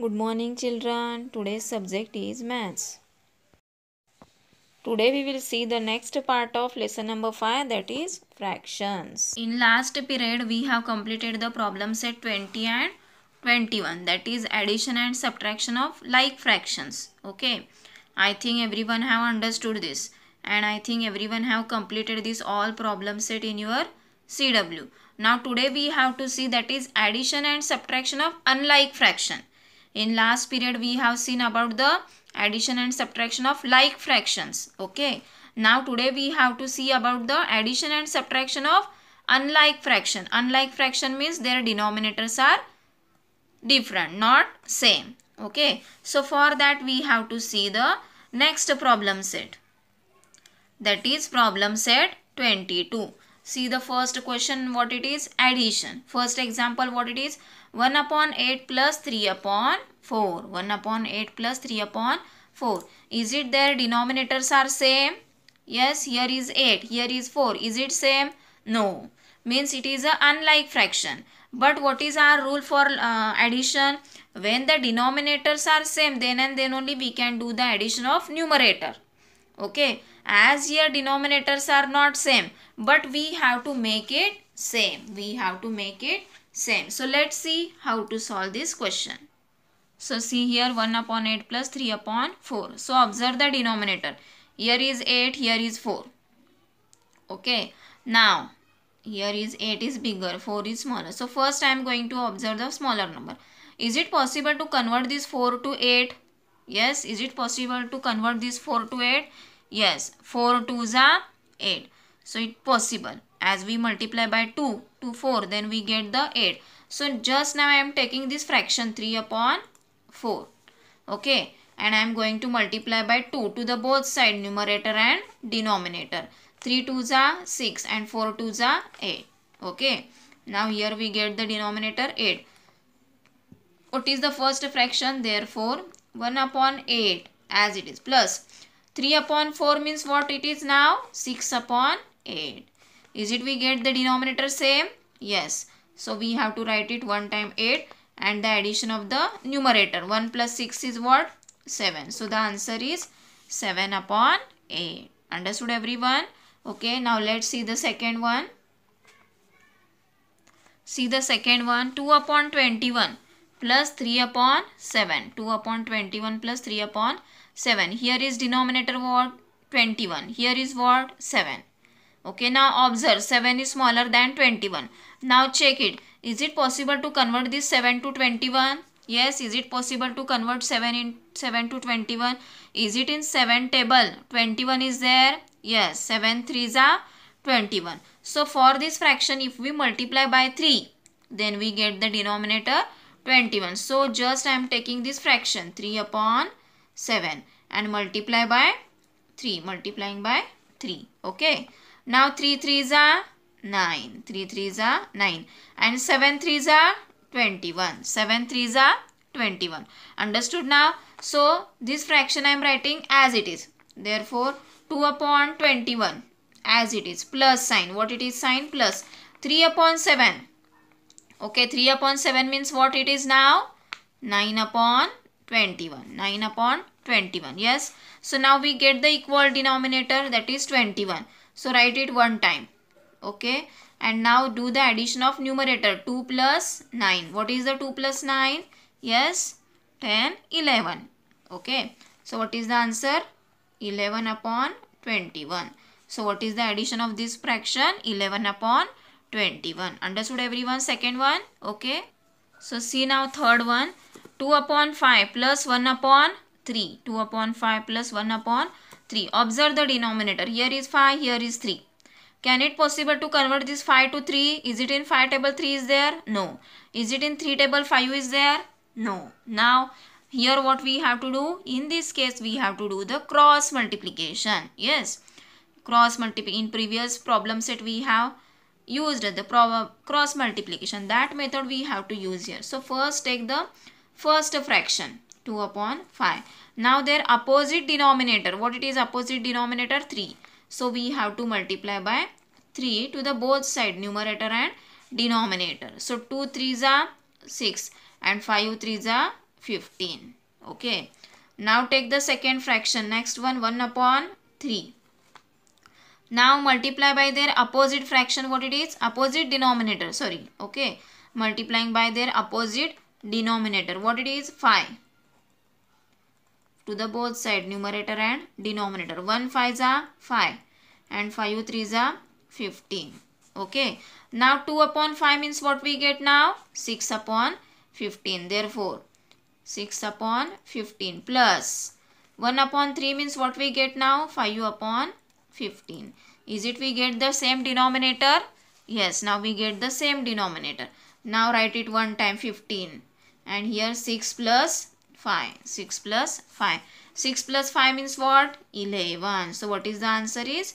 Good morning children. Today's subject is maths. Today we will see the next part of lesson number 5 that is fractions. In last period we have completed the problem set 20 and 21 that is addition and subtraction of like fractions. Okay. I think everyone have understood this and I think everyone have completed this all problem set in your CW. Now today we have to see that is addition and subtraction of unlike fraction in last period we have seen about the addition and subtraction of like fractions okay now today we have to see about the addition and subtraction of unlike fraction unlike fraction means their denominators are different not same okay so for that we have to see the next problem set that is problem set 22 see the first question what it is addition first example what it is 1 upon 8 plus 3 upon 4. 1 upon 8 plus 3 upon 4. Is it their denominators are same? Yes, here is 8, here is 4. Is it same? No. Means it is a unlike fraction. But what is our rule for uh, addition? When the denominators are same, then and then only we can do the addition of numerator. Okay. As here denominators are not same, but we have to make it same. We have to make it same. So let's see how to solve this question. So see here 1 upon 8 plus 3 upon 4. So observe the denominator. Here is 8, here is 4. Okay. Now here is 8 is bigger, 4 is smaller. So first I am going to observe the smaller number. Is it possible to convert this 4 to 8? Yes. Is it possible to convert this 4 to 8? Yes. 4 to 8. So it possible. As we multiply by 2 to 4 then we get the 8. So just now I am taking this fraction 3 upon 4. Okay and I am going to multiply by 2 to the both side numerator and denominator. 3 2s are 6 and 4 2s are 8. Okay. Now here we get the denominator 8. What is the first fraction? Therefore 1 upon 8 as it is plus 3 upon 4 means what it is now? 6 upon 8. Is it we get the denominator same? Yes. So we have to write it 1 time 8 and the addition of the numerator. 1 plus 6 is what? 7. So the answer is 7 upon 8. Understood everyone? Okay. Now let's see the second one. See the second one. 2 upon 21 plus 3 upon 7. 2 upon 21 plus 3 upon 7. Here is denominator what? 21. Here is what? 7. Okay, now observe 7 is smaller than 21. Now check it. Is it possible to convert this 7 to 21? Yes, is it possible to convert 7 in 7 to 21? Is it in 7 table? 21 is there? Yes, 7 3s are 21. So for this fraction if we multiply by 3 then we get the denominator 21. So just I am taking this fraction 3 upon 7 and multiply by 3 multiplying by 3 okay now 3 3s are 9. 3 3s are 9. And 7 3s are 21. 7 3s are 21. Understood now? So this fraction I am writing as it is. Therefore 2 upon 21 as it is plus sign. What it is sign plus 3 upon 7. Okay 3 upon 7 means what it is now? 9 upon 21. 9 upon 21. Yes. So now we get the equal denominator that is 21. So write it one time. Okay. And now do the addition of numerator. 2 plus 9. What is the 2 plus 9? Yes. 10, 11. Okay. So what is the answer? 11 upon 21. So what is the addition of this fraction? 11 upon 21. Understood everyone? Second one. Okay. So see now third one. 2 upon 5 plus 1 upon 3. 2 upon 5 plus 1 upon 3. Observe the denominator. Here is 5, here is 3. Can it possible to convert this 5 to 3? Is it in 5 table 3 is there? No. Is it in 3 table 5 is there? No. Now, here what we have to do? In this case, we have to do the cross multiplication. Yes. Cross multiplication. In previous problem set, we have used the cross multiplication. That method we have to use here. So, first take the first fraction 2 upon 5. Now their opposite denominator, what it is opposite denominator? 3. So we have to multiply by 3 to the both side numerator and denominator. So 2 3s are 6 and 5 3s are 15. Okay. Now take the second fraction. Next one 1 upon 3. Now multiply by their opposite fraction what it is? Opposite denominator. Sorry. Okay. Multiplying by their opposite denominator. What it is? 5 to the both side numerator and denominator. 1 5 is 5 and 5 3 is 15. Okay. Now 2 upon 5 means what we get now? 6 upon 15. Therefore 6 upon 15 plus 1 upon 3 means what we get now? 5 upon 15. Is it we get the same denominator? Yes. Now we get the same denominator. Now write it one time 15 and here 6 plus 5. 6 plus 5. 6 plus 5 means what? 11. So what is the answer is?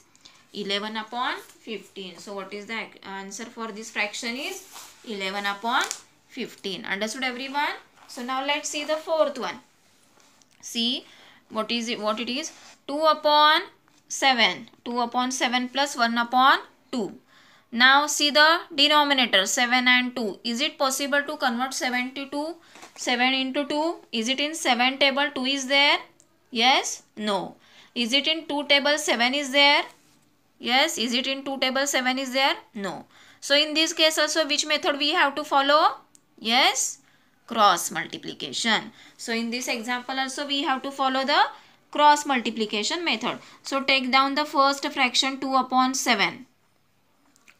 11 upon 15. So what is the answer for this fraction is? 11 upon 15. Understood everyone? So now let's see the fourth one. See what is it? What it is? 2 upon 7. 2 upon 7 plus 1 upon 2. Now see the denominator 7 and 2. Is it possible to convert 7 to 2? 7 into 2. Is it in 7 table 2 is there? Yes. No. Is it in 2 table 7 is there? Yes. Is it in 2 table 7 is there? No. So in this case also which method we have to follow? Yes. Cross multiplication. So in this example also we have to follow the cross multiplication method. So take down the first fraction 2 upon 7.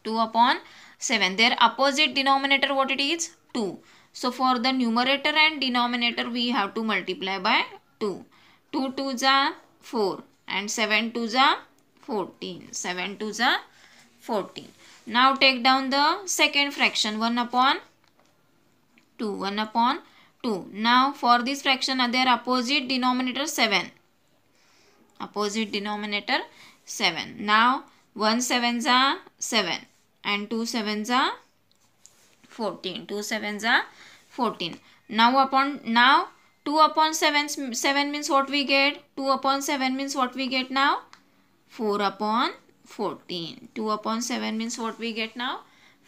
2 upon 7. Their opposite denominator what it is? 2. So for the numerator and denominator we have to multiply by 2. 2 to the 4 and 7 to the 14. 7 to the 14. Now take down the second fraction 1 upon 2. 1 upon 2. Now for this fraction are their opposite denominator 7. Opposite denominator 7. Now 1 7s are 7 and 2 7s are 14. 2 sevens are 14. Now upon now 2 upon 7 7 means what we get 2 upon 7 means what we get now 4 upon 14 2 upon 7 means what we get now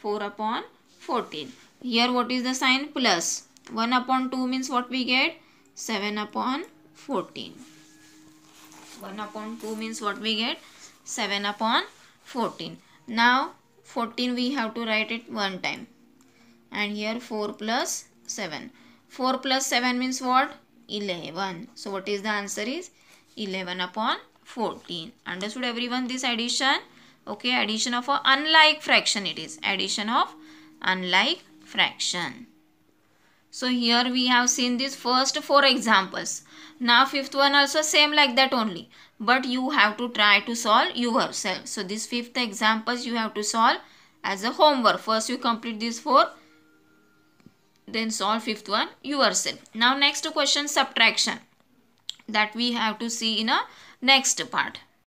4 upon 14 here what is the sign plus 1 upon 2 means what we get 7 upon 14 1 upon 2 means what we get 7 upon 14 now 14 we have to write it one time and here 4 plus 7. 4 plus 7 means what? 11. So what is the answer is 11 upon 14. Understood everyone this addition? Okay, addition of a unlike fraction it is. Addition of unlike fraction. So here we have seen these first four examples. Now fifth one also same like that only. But you have to try to solve yourself. So these fifth examples you have to solve as a homework. First you complete these four then solve fifth one yourself. Now next question subtraction that we have to see in a next part.